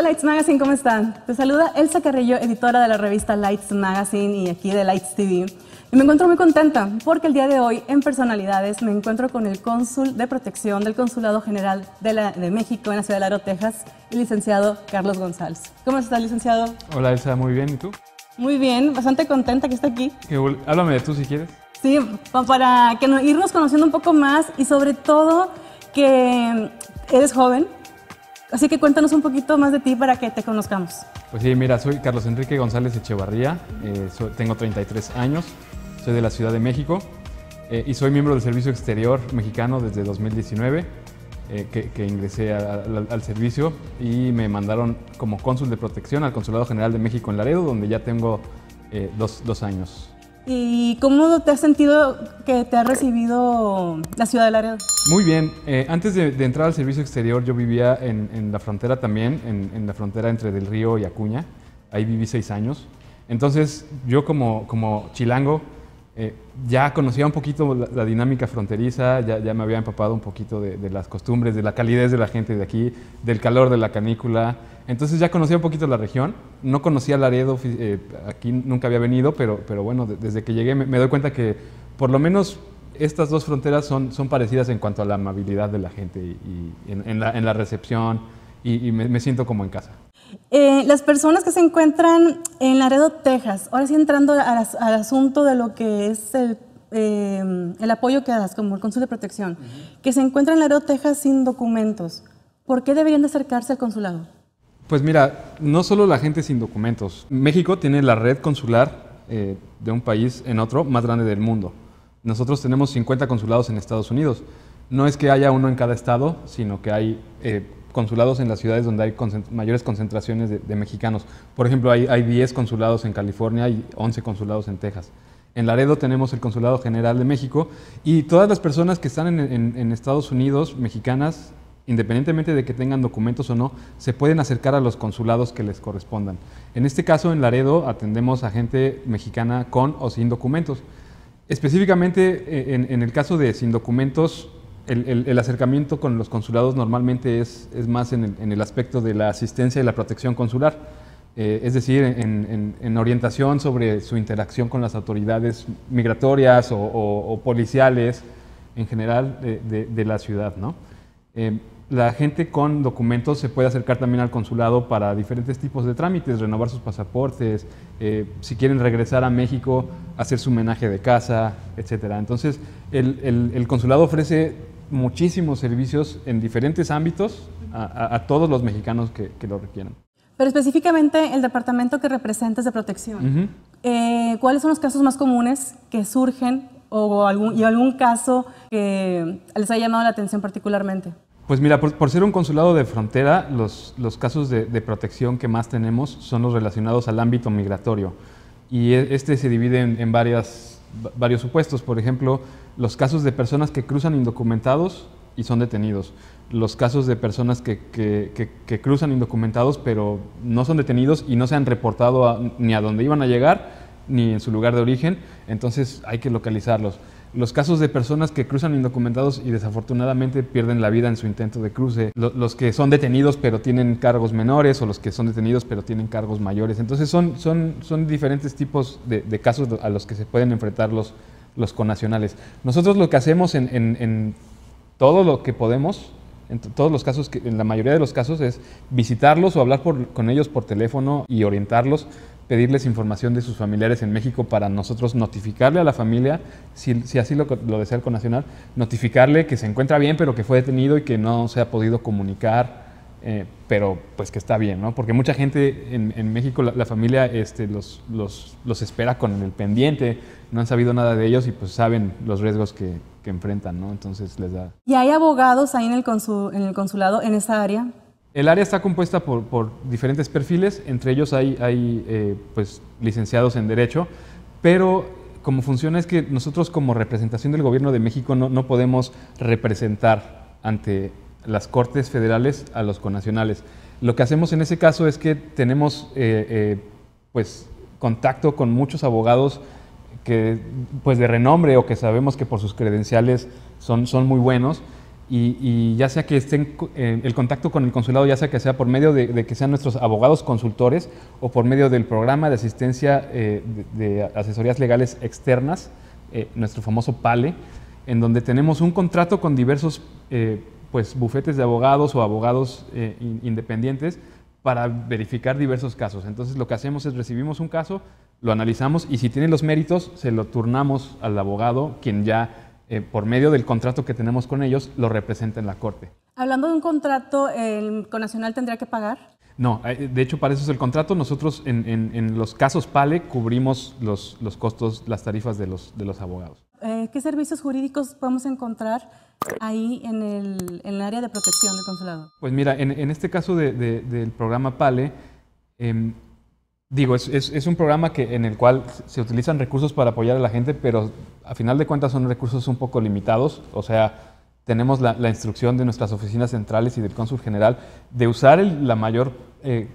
Hola, Lights Magazine, ¿cómo están? Te saluda Elsa Carrillo, editora de la revista Lights Magazine y aquí de Lights TV. Y me encuentro muy contenta porque el día de hoy en Personalidades me encuentro con el cónsul de protección del Consulado General de, México en la ciudad de Laro, Texas, el licenciado Carlos González. ¿Cómo estás, licenciado? Hola, Elsa, muy bien. ¿Y tú? Muy bien, bastante contenta que esté aquí. háblame de tú si quieres. Sí, para que irnos conociendo un poco más y sobre todo que eres joven, Así que cuéntanos un poquito más de ti para que te conozcamos. Pues sí, mira, soy Carlos Enrique González Echevarría, eh, tengo 33 años, soy de la Ciudad de México eh, y soy miembro del Servicio Exterior Mexicano desde 2019, eh, que, ingresé al servicio y me mandaron como cónsul de protección al Consulado General de México en Laredo, donde ya tengo dos años. ¿Y cómo te has sentido que te ha recibido la ciudad de Área? Muy bien. Eh, antes de, entrar al servicio exterior, yo vivía en, la frontera también, en, la frontera entre Del Río y Acuña. Ahí viví seis años. Entonces, yo como, como chilango, eh, ya conocía un poquito la, dinámica fronteriza, ya, ya, me había empapado un poquito de, las costumbres, de la calidez de la gente de aquí, del calor de la canícula. Entonces ya conocía un poquito la región. No conocía Laredo, eh, aquí nunca había venido, pero, pero bueno, desde que llegué me, doy cuenta que por lo menos estas dos fronteras son, son parecidas en cuanto a la amabilidad de la gente y, en, la, en la recepción y, me, siento como en casa. Eh, las personas que se encuentran en Laredo, Texas, ahora sí entrando al, asunto de lo que es el, eh, el, apoyo que das como el consul de protección, que se encuentran en Laredo, Texas sin documentos, ¿por qué deberían acercarse al consulado? Pues mira, no solo la gente sin documentos. México tiene la red consular eh, de un país en otro más grande del mundo. Nosotros tenemos 50 consulados en Estados Unidos. No es que haya uno en cada estado, sino que hay consulados en las ciudades donde hay mayores concentraciones de, mexicanos. Por ejemplo, hay, hay 10 consulados en California y 11 consulados en Texas. En Laredo tenemos el Consulado General de México y todas las personas que están en, Estados Unidos, mexicanas, independientemente de que tengan documentos o no, se pueden acercar a los consulados que les correspondan. En este caso, en Laredo atendemos a gente mexicana con o sin documentos. Específicamente, e, en, en el caso de sin documentos, el, acercamiento con los consulados normalmente es, más en el, aspecto de la asistencia y la protección consular, eh, es decir, en, orientación sobre su interacción con las autoridades migratorias o, policiales en general de, la ciudad. ¿no? Eh, la gente con documentos se puede acercar también al consulado para diferentes tipos de trámites, renovar sus pasaportes, eh, si quieren regresar a México, hacer su homenaje de casa, etc. Entonces, el, el consulado ofrece muchísimos servicios en diferentes ámbitos a, todos los mexicanos que, lo requieren. Pero específicamente el departamento que representas de protección, eh, ¿cuáles son los casos más comunes que surgen o algún, y algún caso que les ha llamado la atención particularmente? Pues mira, por, ser un consulado de frontera, los, los casos de, protección que más tenemos son los relacionados al ámbito migratorio. Y e, este se divide en, en varias varios supuestos. Por ejemplo, los casos de personas que cruzan indocumentados y son detenidos. Los casos de personas que, cruzan indocumentados pero no son detenidos y no se han reportado ni a dónde iban a llegar ni en su lugar de origen. Entonces hay que localizarlos los casos de personas que cruzan indocumentados y desafortunadamente pierden la vida en su intento de cruce, los que son detenidos pero tienen cargos menores o los que son detenidos pero tienen cargos mayores. Entonces son, son, son diferentes tipos de, casos a los que se pueden enfrentar los, los conacionales. Nosotros lo que hacemos en todo lo que podemos en todos los casos, en la mayoría de los casos es visitarlos o hablar con ellos por teléfono y orientarlos, pedirles información de sus familiares en México para nosotros notificarle a la familia, si, así lo, lo desea el conacional, notificarle que se encuentra bien pero que fue detenido y que no se ha podido comunicar eh, pero pues que está bien, ¿no? Porque mucha gente en, México, la, familia este, los, los, espera con el pendiente, no han sabido nada de ellos y pues saben los riesgos que, enfrentan, ¿no? Entonces les da... ¿Y hay abogados ahí en el, en el consulado, en esa área? El área está compuesta por, por diferentes perfiles, entre ellos hay, hay eh, pues, licenciados en Derecho, pero como funciona es que nosotros como representación del Gobierno de México no, no podemos representar ante las cortes federales a los conacionales. Lo que hacemos en ese caso es que tenemos eh, eh, pues, contacto con muchos abogados que, pues, de renombre o que sabemos que por sus credenciales son, son muy buenos. Y, ya sea que estén en eh, el contacto con el consulado, ya sea que sea por medio de, que sean nuestros abogados consultores o por medio del programa de asistencia de, asesorías legales externas, nuestro famoso PALE, en donde tenemos un contrato con diversos pues bufetes de abogados o abogados eh, independientes para verificar diversos casos. Entonces lo que hacemos es recibimos un caso, lo analizamos y si tiene los méritos se lo turnamos al abogado quien ya eh, por medio del contrato que tenemos con ellos lo representa en la corte. Hablando de un contrato, ¿el Conacional tendría que pagar? No, eh, de hecho para eso es el contrato. Nosotros en, los casos PALE cubrimos los, los, costos, las tarifas de los, de los abogados. Eh, ¿qué servicios jurídicos podemos encontrar ahí en el, área de protección del consulado? Pues mira, en, este caso del programa PALE, em, digo, es, un programa que, en el cual se utilizan recursos para apoyar a la gente, pero a final de cuentas son recursos un poco limitados, o sea... Tenemos la, instrucción de nuestras oficinas centrales y del cónsul general de usar la mayor eh,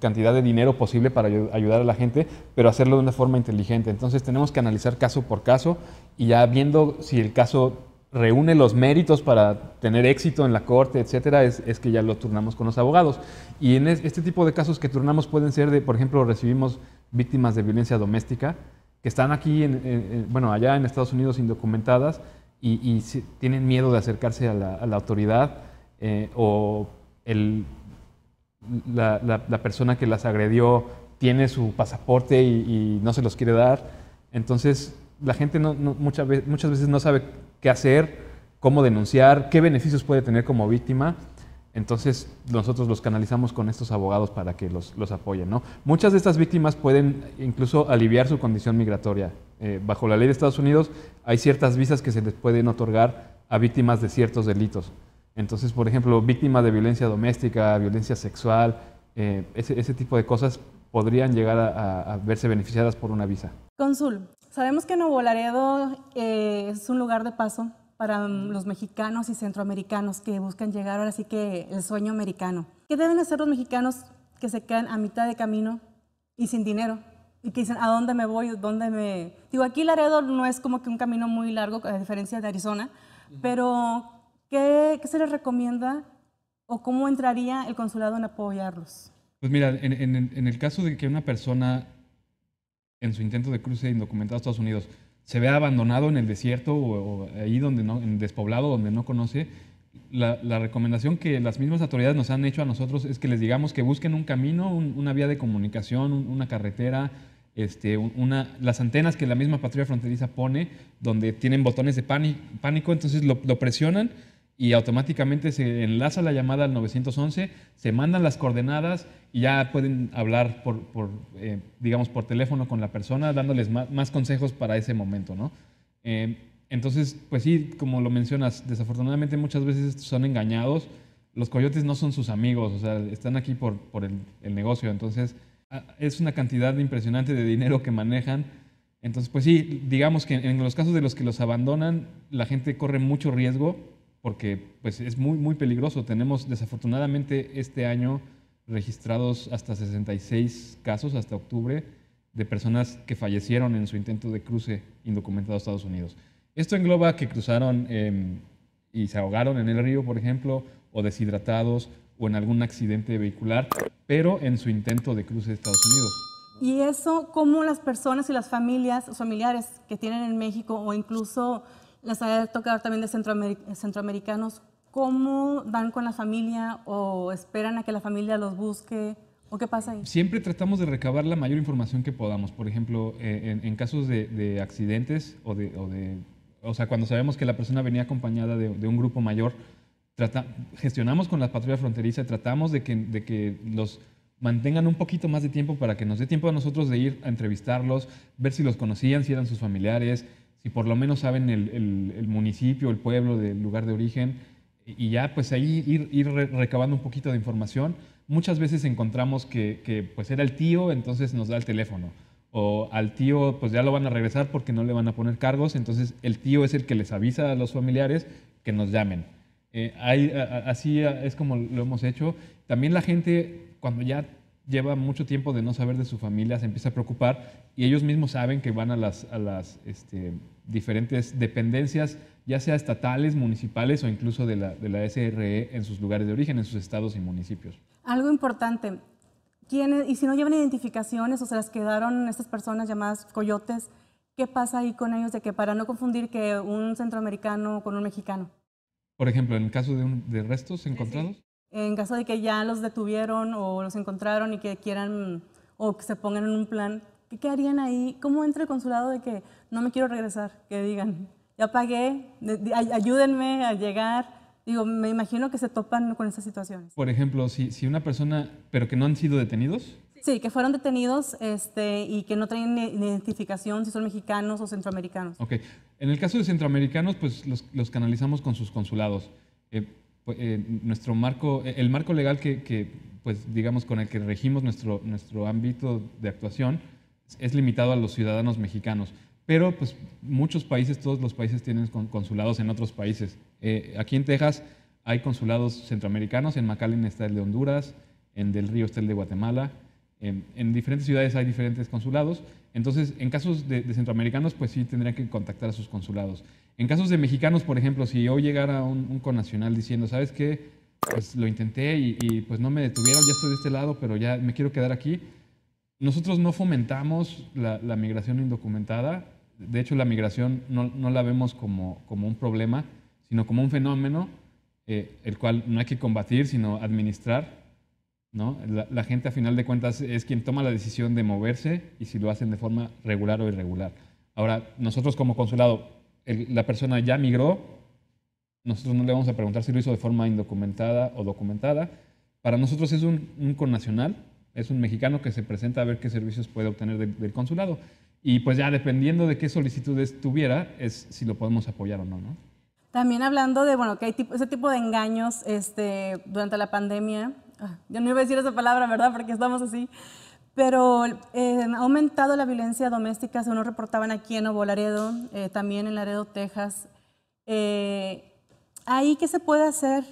cantidad de dinero posible para ayudar a la gente, pero hacerlo de una forma inteligente. Entonces tenemos que analizar caso por caso y ya viendo si el caso reúne los méritos para tener éxito en la corte, etcétera, es, que ya lo turnamos con los abogados. Y en este tipo de casos que turnamos pueden ser de, por ejemplo, recibimos víctimas de violencia doméstica que están aquí, en, bueno, allá en Estados Unidos indocumentadas y, tienen miedo de acercarse a la, autoridad eh, o el la, persona que las agredió tiene su pasaporte y, no se los quiere dar. Entonces, la gente muchas, veces, muchas veces no sabe qué hacer, cómo denunciar, qué beneficios puede tener como víctima. Entonces, nosotros los canalizamos con estos abogados para que los, apoyen. Muchas de estas víctimas pueden incluso aliviar su condición migratoria. Eh, bajo la ley de Estados Unidos hay ciertas visas que se les pueden otorgar a víctimas de ciertos delitos. Entonces, por ejemplo, víctimas de violencia doméstica, violencia sexual, eh, ese, tipo de cosas podrían llegar a, verse beneficiadas por una visa. Consul, sabemos que Nuevo Laredo eh, es un lugar de paso para mm, los mexicanos y centroamericanos que buscan llegar ahora sí que el sueño americano. ¿Qué deben hacer los mexicanos que se quedan a mitad de camino y sin dinero? y que dicen, ¿a dónde me voy? ¿Dónde me...? Digo, aquí Laredo no es como que un camino muy largo, a diferencia de Arizona, pero ¿Qué, se les recomienda o cómo entraría el consulado en apoyarlos? Pues mira, en, el caso de que una persona en su intento de cruce indocumentado a Estados Unidos se vea abandonado en el desierto o, ahí donde no, en despoblado, donde no conoce, la, recomendación que las mismas autoridades nos han hecho a nosotros es que les digamos que busquen un camino, una vía de comunicación, una carretera, este, una, las antenas que la misma patria fronteriza pone, donde tienen botones de pánico, entonces lo, lo presionan y automáticamente se enlaza la llamada al 911, se mandan las coordenadas y ya pueden hablar por, eh, digamos, por teléfono con la persona, dándoles más, consejos para ese momento, ¿no? Eh, entonces, pues sí, como lo mencionas, desafortunadamente muchas veces son engañados. Los coyotes no son sus amigos, o sea, están aquí por, el, el negocio. Entonces, es una cantidad impresionante de dinero que manejan. Entonces, pues sí, digamos que en los casos de los que los abandonan, la gente corre mucho riesgo porque pues, es muy, muy peligroso. Tenemos desafortunadamente este año registrados hasta 66 casos hasta octubre de personas que fallecieron en su intento de cruce indocumentado a Estados Unidos. Esto engloba que cruzaron em, y se ahogaron en el río, por ejemplo, o deshidratados o en algún accidente vehicular, pero en su intento de cruce a Estados Unidos. ¿Y eso cómo las personas y las familias, o familiares que tienen en México o incluso les ha tocado también de centroamericanos, ¿cómo dan con la familia o esperan a que la familia los busque? ¿O qué pasa ahí? Siempre tratamos de recabar la mayor información que podamos. Por ejemplo, eh, en, casos de, accidentes o de, o de o sea, cuando sabemos que la persona venía acompañada de, un grupo mayor, gestionamos con la patrulla fronteriza, tratamos de que, de que, los mantengan un poquito más de tiempo para que nos dé tiempo a nosotros de ir a entrevistarlos, ver si los conocían, si eran sus familiares, si por lo menos saben el, municipio, el pueblo, el lugar de origen, y ya pues ahí ir, recabando un poquito de información. Muchas veces encontramos que, pues era el tío, entonces nos da el teléfono. O al tío pues ya lo van a regresar porque no le van a poner cargos, entonces el tío es el que les avisa a los familiares que nos llamen. Eh, así es como lo hemos hecho. También la gente cuando ya lleva mucho tiempo de no saber de su familia, se empieza a preocupar y ellos mismos saben que van a las, este, diferentes dependencias, ya sea estatales, municipales o incluso de la, de la SRE en sus lugares de origen, en sus estados y municipios. Algo importante, y si no llevan identificaciones o se las quedaron estas personas llamadas coyotes, ¿qué pasa ahí con ellos de que para no confundir que un centroamericano con un mexicano? Por ejemplo, en el caso de, restos encontrados en caso de que ya los detuvieron o los encontraron y que quieran o que se pongan en un plan, ¿qué, harían ahí? ¿Cómo entra el consulado de que no me quiero regresar? Que digan, ya pagué, ayúdenme a llegar. Digo, me imagino que se topan con esas situaciones. Por ejemplo, si, una persona, pero que no han sido detenidos. Sí, que fueron detenidos este, y que no traen identificación si son mexicanos o centroamericanos. Ok. En el caso de centroamericanos, pues los, canalizamos con sus consulados. Eh, pues, eh, nuestro marco, eh, el marco legal que, pues, digamos, con el que regimos nuestro, nuestro ámbito de actuación es limitado a los ciudadanos mexicanos. Pero pues muchos países, todos los países tienen consulados en otros países. Eh, aquí en Texas hay consulados centroamericanos, en McAllen está el de Honduras, en Del Río está el de Guatemala, en, diferentes ciudades hay diferentes consulados. Entonces, en casos de, centroamericanos, pues sí tendrían que contactar a sus consulados. En casos de mexicanos, por ejemplo, si hoy llegara un, un connacional diciendo, ¿sabes qué? Pues lo intenté y, pues no me detuvieron, ya estoy de este lado, pero ya me quiero quedar aquí. Nosotros no fomentamos la, migración indocumentada. De hecho, la migración no, la vemos como, como, un problema, sino como un fenómeno eh, el cual no hay que combatir, sino administrar. ¿no? La, la, gente, a final de cuentas, es quien toma la decisión de moverse y si lo hacen de forma regular o irregular. Ahora, nosotros como consulado la persona ya migró, nosotros no le vamos a preguntar si lo hizo de forma indocumentada o documentada. Para nosotros es un, con connacional, es un mexicano que se presenta a ver qué servicios puede obtener del consulado. Y pues ya dependiendo de qué solicitudes tuviera, es si lo podemos apoyar o no, ¿no? También hablando de, bueno, que hay ese tipo de engaños este, durante la pandemia. Ah, yo no iba a decir esa palabra, ¿verdad? Porque estamos así. Pero eh, ha aumentado la violencia doméstica, según nos reportaban aquí en Nuevo Laredo, eh, también en Laredo, Texas. Eh, ¿Ahí qué se puede hacer?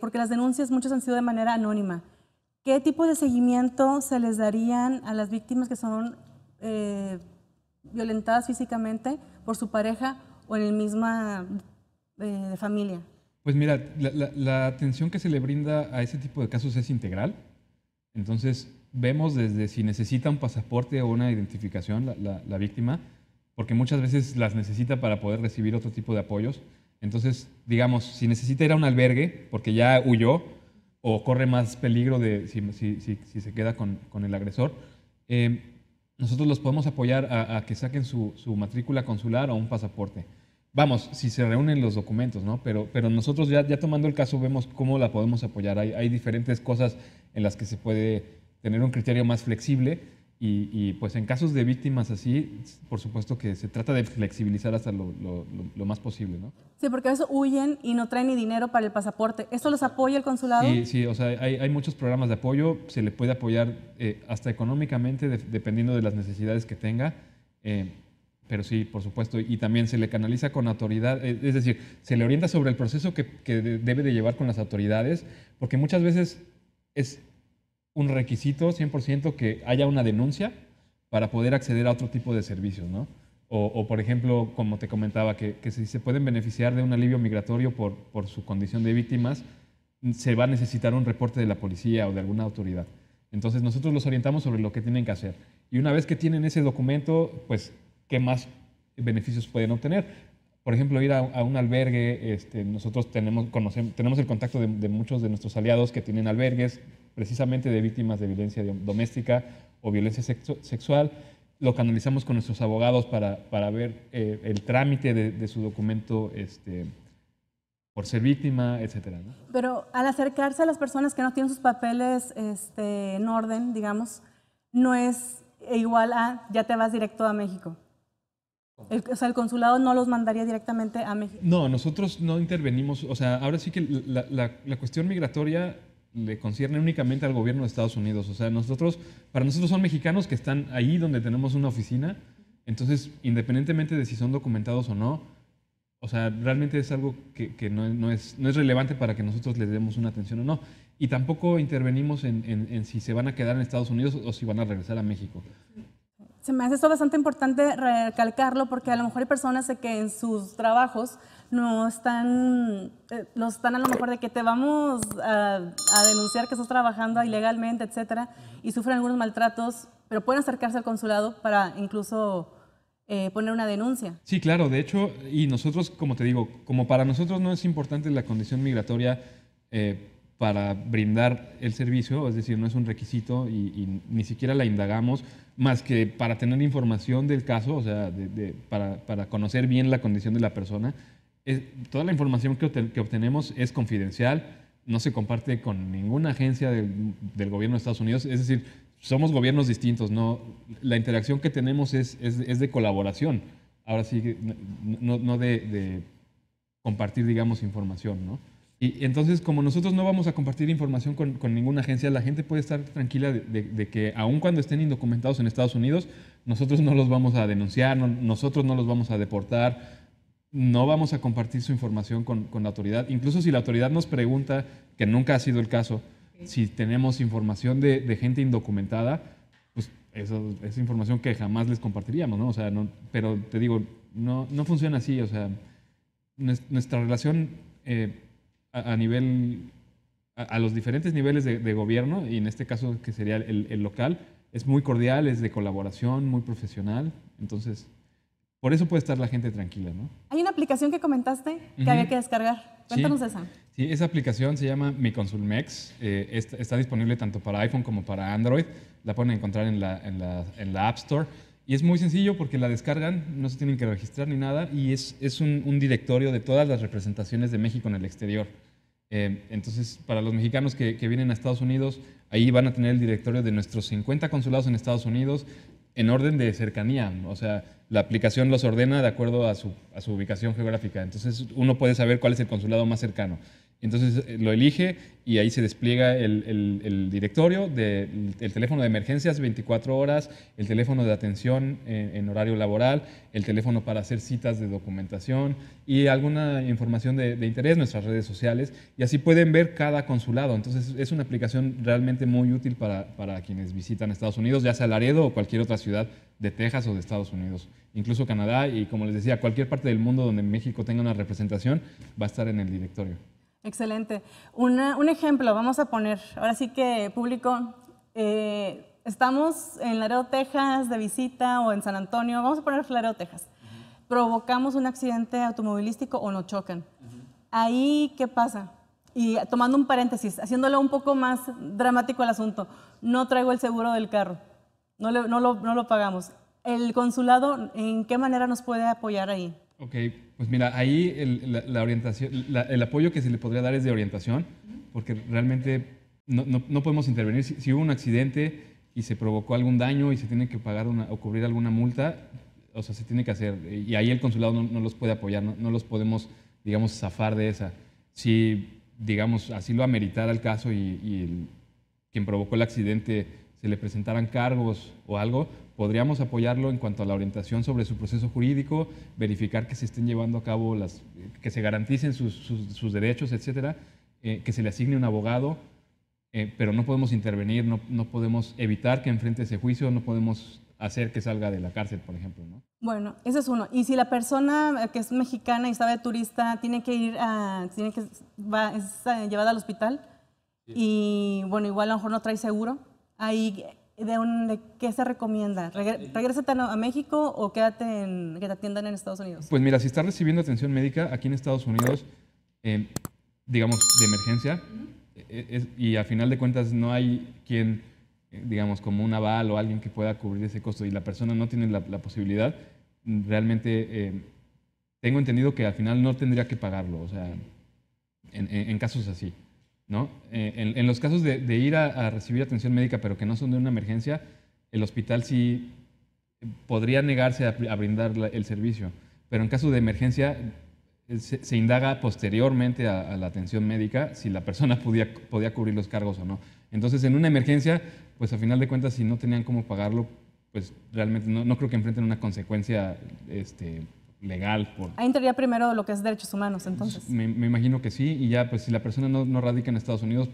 porque las denuncias muchas han sido de manera anónima. ¿Qué tipo de seguimiento se les darían a las víctimas que son violentadas físicamente por su pareja o en el misma de familia? Pues mira, la, la atención que se le brinda a ese tipo de casos es integral. Entonces, vemos desde si necesita un pasaporte o una identificación la, la, víctima, porque muchas veces las necesita para poder recibir otro tipo de apoyos. Entonces, digamos, si necesita ir a un albergue porque ya huyó o corre más peligro de si, si, si, se queda con, con el agresor, eh, nosotros los podemos apoyar a, que saquen su, su, matrícula consular o un pasaporte. Vamos, si se reúnen los documentos, ¿no? Pero, pero nosotros ya, ya tomando el caso vemos cómo la podemos apoyar. hay diferentes cosas en las que se puede tener un criterio más flexible y, pues en casos de víctimas así, por supuesto que se trata de flexibilizar hasta lo, más posible, ¿no? Sí, porque a veces huyen y no traen ni dinero para el pasaporte. ¿Esto los apoya el consulado? Sí, sí, o sea, hay, muchos programas de apoyo, se le puede apoyar eh, hasta económicamente, dependiendo de las necesidades que tenga. Eh, pero sí, por supuesto, y también se le canaliza con autoridad, eh, es decir, se le orienta sobre el proceso que, que debe de llevar con las autoridades, porque muchas veces es un requisito 100% que haya una denuncia para poder acceder a otro tipo de servicios, ¿no? O, por ejemplo, como te comentaba, que, si se pueden beneficiar de un alivio migratorio por, su condición de víctimas, se va a necesitar un reporte de la policía o de alguna autoridad. Entonces nosotros los orientamos sobre lo que tienen que hacer. Y una vez que tienen ese documento, pues, ¿qué más beneficios pueden obtener? Por ejemplo, ir a, un albergue, este, nosotros tenemos, tenemos el contacto de, muchos de nuestros aliados que tienen albergues, precisamente de víctimas de violencia doméstica o violencia sexual. Lo canalizamos con nuestros abogados para, para ver eh, el trámite de, su documento este, por ser víctima, etc. Pero al acercarse a las personas que no tienen sus papeles este, en orden, digamos, no es igual a ya te vas directo a México. o sea, el consulado no los mandaría directamente a México. No, nosotros no intervenimos. O sea, ahora sí que la cuestión migratoria le concierne únicamente al gobierno de Estados Unidos. O sea, nosotros, para nosotros son mexicanos que están ahí donde tenemos una oficina. Entonces, independientemente de si son documentados o no, o sea, realmente es algo que, no, es, relevante para que nosotros les demos una atención o no. Y tampoco intervenimos en, si se van a quedar en Estados Unidos o si van a regresar a México. Se me hace esto bastante importante recalcarlo porque a lo mejor hay personas que en sus trabajos no están, eh, están a lo mejor de que te vamos a, denunciar que estás trabajando ilegalmente, etcétera, y sufren algunos maltratos, pero pueden acercarse al consulado para incluso eh, poner una denuncia. Sí, claro, de hecho, y nosotros, como te digo, como para nosotros no es importante la condición migratoria eh, para brindar el servicio, es decir, no es un requisito y, ni siquiera la indagamos, más que para tener información del caso, o sea, para, para conocer bien la condición de la persona, toda la información que, obtenemos es confidencial, no se comparte con ninguna agencia del, gobierno de Estados Unidos, es decir, somos gobiernos distintos, no, la interacción que tenemos es, de colaboración, ahora sí, no, de, compartir, digamos, información, Y entonces, como nosotros no vamos a compartir información con, ninguna agencia, la gente puede estar tranquila de, que aun cuando estén indocumentados en Estados Unidos, nosotros no los vamos a denunciar, nosotros no los vamos a deportar, no vamos a compartir su información con, la autoridad. Incluso si la autoridad nos pregunta, que nunca ha sido el caso, si tenemos información de, gente indocumentada, pues eso es información que jamás les compartiríamos, ¿no? O sea, no, pero te digo, no, no funciona así, o sea, nuestra relación eh, a, nivel, a, los diferentes niveles de, gobierno, y en este caso que sería el local, es muy cordial, es de colaboración, muy profesional, entonces... Por eso puede estar la gente tranquila, ¿no? Hay una aplicación que comentaste que había que descargar. Cuéntanos esa. Sí, esa aplicación se llama Mi Consulmex. Eh, está, disponible tanto para iPhone como para Android. La pueden encontrar en la, App Store. Y es muy sencillo porque la descargan, no se tienen que registrar ni nada, y es, un, directorio de todas las representaciones de México en el exterior. Eh, entonces, para los mexicanos que, que, vienen a Estados Unidos, ahí van a tener el directorio de nuestros 50 consulados en Estados Unidos en orden de cercanía. O sea, la aplicación los ordena de acuerdo a su, a su ubicación geográfica. Entonces uno puede saber cuál es el consulado más cercano. Entonces eh, lo elige y ahí se despliega el, el directorio del teléfono de emergencias 24 horas, el teléfono de atención en, horario laboral, el teléfono para hacer citas de documentación y alguna información de, de, interés, nuestras redes sociales. Y así pueden ver cada consulado. Entonces es una aplicación realmente muy útil para quienes visitan Estados Unidos, ya sea Laredo o cualquier otra ciudad de Texas o de Estados Unidos, incluso Canadá y como les decía, cualquier parte del mundo donde México tenga una representación va a estar en el directorio. Excelente. un ejemplo, vamos a poner, ahora sí que público, eh, estamos en Laredo, Texas, de visita o en San Antonio, vamos a poner Laredo, Texas. Provocamos un accidente automovilístico o nos chocan. Ahí, ¿qué pasa? Y tomando un paréntesis, haciéndolo un poco más dramático el asunto, no traigo el seguro del carro, no, lo, no lo pagamos. ¿El consulado en qué manera nos puede apoyar ahí? Ok, pues mira, ahí el, la, orientación, el apoyo que se le podría dar es de orientación, porque realmente no, no, podemos intervenir. Si, hubo un accidente y se provocó algún daño y se tiene que pagar una, o cubrir alguna multa, o sea, se tiene que hacer. Y ahí el consulado no, los puede apoyar, no, los podemos, digamos, zafar de esa. Si, digamos, así lo ameritara el caso y, quien provocó el accidente se le presentaran cargos o algo, podríamos apoyarlo en cuanto a la orientación sobre su proceso jurídico, verificar que se estén llevando a cabo las, que se garanticen sus, derechos, etcétera, eh, que se le asigne un abogado, eh, pero no podemos intervenir, no, no, podemos evitar que enfrente ese juicio, no podemos hacer que salga de la cárcel, por ejemplo. ¿no? Bueno, ese es uno. Y si la persona eh, que es mexicana y sabe de turista tiene que ir a, tiene que, va, es llevada al hospital y bueno, igual a lo mejor no trae seguro, ahí de, qué se recomienda? ¿Regrésate a México o quédate en, que te atiendan en Estados Unidos? Pues mira, si estás recibiendo atención médica aquí en Estados Unidos, eh, digamos, de emergencia, eh, y al final de cuentas no hay quien, eh, digamos, como un aval o alguien que pueda cubrir ese costo y la persona no tiene la, posibilidad, realmente tengo entendido que al final no tendría que pagarlo, o sea, en casos así. ¿no? Eh, en, los casos de, ir a, recibir atención médica, pero que no son de una emergencia, el hospital sí eh, podría negarse a, brindar el servicio. Pero en caso de emergencia, eh, se, indaga posteriormente a, la atención médica si la persona podía, podía cubrir los cargos o no. Entonces, en una emergencia, pues a final de cuentas, si no tenían cómo pagarlo, pues realmente no, no creo que enfrenten una consecuencia este, legal. Ahí entraría primero lo que es derechos humanos, entonces. Me, imagino que sí, y ya, pues si la persona no, no, radica en Estados Unidos,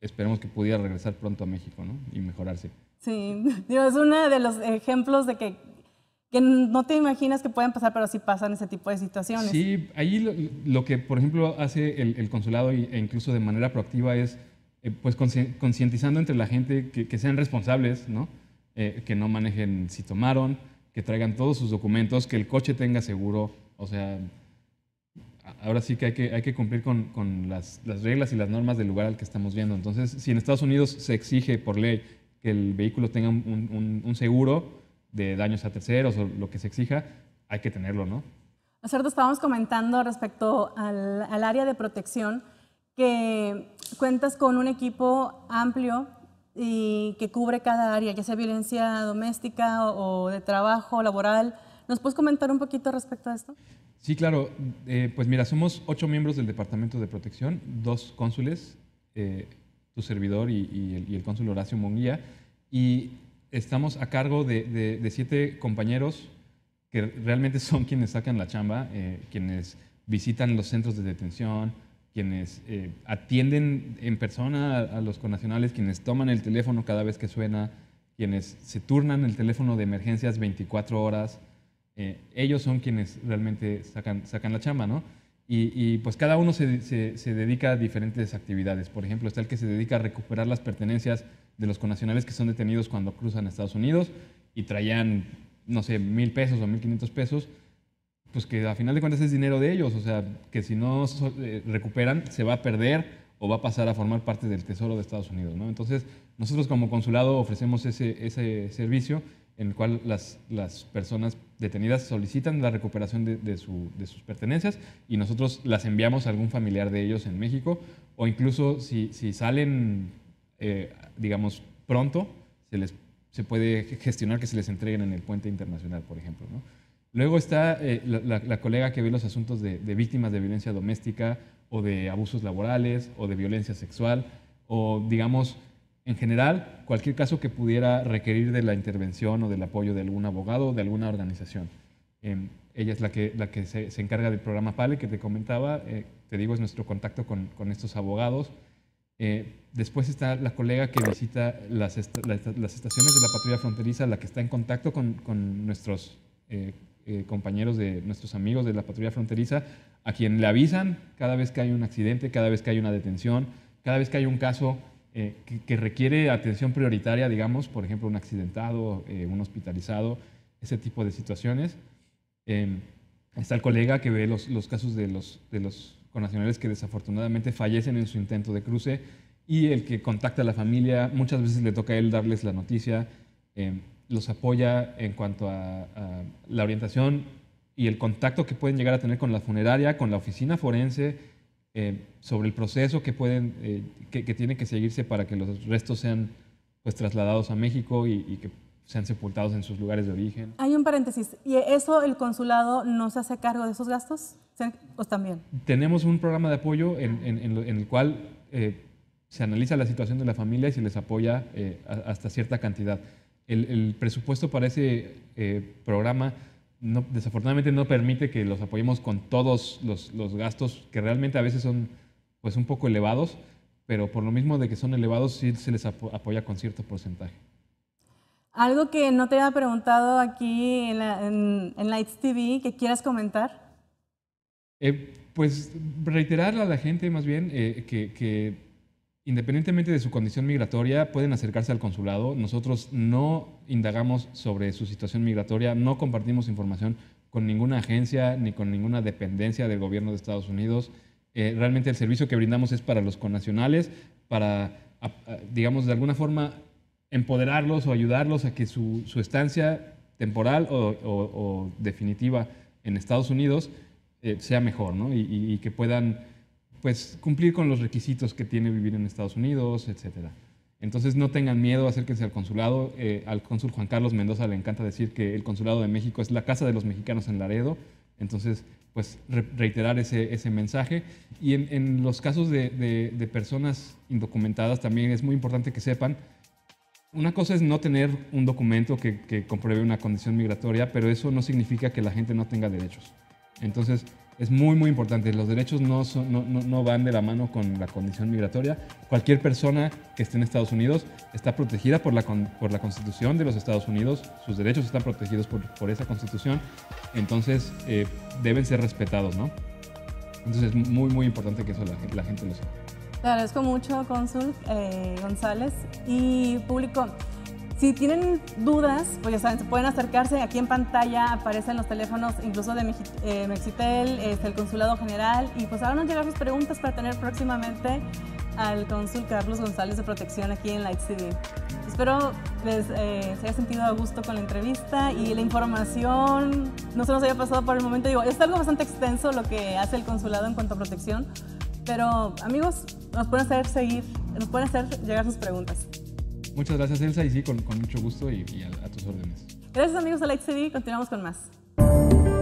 esperemos que pudiera regresar pronto a México, ¿no? Y mejorarse. Sí, es uno de los ejemplos de que, que, no te imaginas que pueden pasar, pero sí pasan ese tipo de situaciones. Sí, ahí lo, que, por ejemplo, hace el, consulado e incluso de manera proactiva es, eh, pues, concientizando entre la gente que, sean responsables, ¿no? Eh, que no manejen si tomaron, que traigan todos sus documentos, que el coche tenga seguro. O sea, ahora sí que hay que, hay que cumplir con, con las, las, reglas y las normas del lugar al que estamos viendo. Entonces, si en Estados Unidos se exige por ley que el vehículo tenga un, un, seguro de daños a terceros o lo que se exija, hay que tenerlo, ¿no? cierto estábamos comentando respecto al, al área de protección que cuentas con un equipo amplio y que cubre cada área, ya sea violencia doméstica o, de trabajo, laboral. ¿Nos puedes comentar un poquito respecto a esto? Sí, claro. Eh, pues mira, somos ocho miembros del Departamento de Protección, dos cónsules, eh, tu servidor y, el, cónsul Horacio Monguía, y estamos a cargo de, siete compañeros que realmente son quienes sacan la chamba, eh, quienes visitan los centros de detención, quienes eh, atienden en persona a, los conacionales, quienes toman el teléfono cada vez que suena, quienes se turnan el teléfono de emergencias 24 horas, eh, ellos son quienes realmente sacan, la chamba, ¿no? Y, pues cada uno se, se, se, dedica a diferentes actividades. Por ejemplo, está el que se dedica a recuperar las pertenencias de los conacionales que son detenidos cuando cruzan a Estados Unidos y traían, no sé, mil pesos o mil quinientos pesos pues que a final de cuentas es dinero de ellos, o sea, que si no eh, recuperan se va a perder o va a pasar a formar parte del Tesoro de Estados Unidos. ¿no? Entonces, nosotros como consulado ofrecemos ese, servicio en el cual las, personas detenidas solicitan la recuperación de, sus pertenencias y nosotros las enviamos a algún familiar de ellos en México o incluso si, salen, eh, digamos, pronto, se, se puede gestionar que se les entreguen en el puente internacional, por ejemplo. ¿no? Luego está eh, la, colega que ve los asuntos de, víctimas de violencia doméstica o de abusos laborales o de violencia sexual o, digamos, en general, cualquier caso que pudiera requerir de la intervención o del apoyo de algún abogado o de alguna organización. Em, ella es la que, la que se, encarga del programa PALE que te comentaba. Eh, te digo, es nuestro contacto con, estos abogados. Eh, después está la colega que visita las, estaciones de la patrulla fronteriza, la que está en contacto con, nuestros eh, eh, compañeros de nuestros amigos de la patrulla fronteriza, a quien le avisan cada vez que hay un accidente, cada vez que hay una detención, cada vez que hay un caso eh, que, requiere atención prioritaria, digamos, por ejemplo, un accidentado, eh, un hospitalizado, ese tipo de situaciones. Em, está el colega que ve los, casos de los, de los connacionales que desafortunadamente fallecen en su intento de cruce y el que contacta a la familia, muchas veces le toca a él darles la noticia. Em, los apoya en cuanto a, la orientación y el contacto que pueden llegar a tener con la funeraria, con la oficina forense, eh, sobre el proceso que, pueden, eh, que, tiene que seguirse para que los restos sean pues, trasladados a México y, que sean sepultados en sus lugares de origen. Hay un paréntesis, ¿y eso el consulado no se hace cargo de esos gastos? ¿O también? Tenemos un programa de apoyo en, el cual eh, se analiza la situación de la familia y se les apoya hasta cierta cantidad el, presupuesto para ese eh, programa desafortunadamente no permite que los apoyemos con todos los, gastos que realmente a veces son pues un poco elevados, pero por lo mismo de que son elevados sí se les apoya con cierto porcentaje. Algo que no te había preguntado aquí en, Lights TV que quieras comentar. Eh, pues reiterar a la gente más bien eh, que Independientemente de su condición migratoria, pueden acercarse al consulado. Nosotros no indagamos sobre su situación migratoria, no compartimos información con ninguna agencia ni con ninguna dependencia del gobierno de Estados Unidos. Eh, realmente el servicio que brindamos es para los connacionales, para, digamos, de alguna forma empoderarlos o ayudarlos a que su, estancia temporal o, definitiva en Estados Unidos eh, sea mejor, y que puedan pues cumplir con los requisitos que tiene vivir en Estados Unidos, etcétera. Entonces no tengan miedo, acérquense al consulado. Eh, al cónsul Juan Carlos Mendoza le encanta decir que el consulado de México es la casa de los mexicanos en Laredo. Entonces, pues reiterar ese, mensaje. Y en, los casos de, personas indocumentadas también es muy importante que sepan, una cosa es no tener un documento que, que compruebe una condición migratoria, pero eso no significa que la gente no tenga derechos. Entonces, es muy, muy importante. Los derechos no, no, no, van de la mano con la condición migratoria. Cualquier persona que esté en Estados Unidos está protegida por la, por la Constitución de los Estados Unidos. Sus derechos están protegidos por, por esa Constitución. Entonces, eh, deben ser respetados, ¿no? Entonces, es muy, muy importante que eso la, gente lo sepa. Te agradezco mucho, Cónsul eh, González. Y público, si tienen dudas, pues ya saben, se pueden acercarse. Aquí en pantalla aparecen los teléfonos incluso de eh, Mexitel, eh, el Consulado General. Y pues ahora nos llegar sus preguntas para tener próximamente al cónsul Carlos González de Protección aquí en Light City. Espero les, eh, se haya sentido a gusto con la entrevista y la información no se nos haya pasado por el momento. Digo, es algo bastante extenso lo que hace el consulado en cuanto a protección, pero amigos, nos pueden hacer seguir, nos pueden hacer llegar sus preguntas. Muchas gracias, Elsa, y sí, con, mucho gusto y, a, tus órdenes. Gracias, amigos de Light TV. Continuamos con más.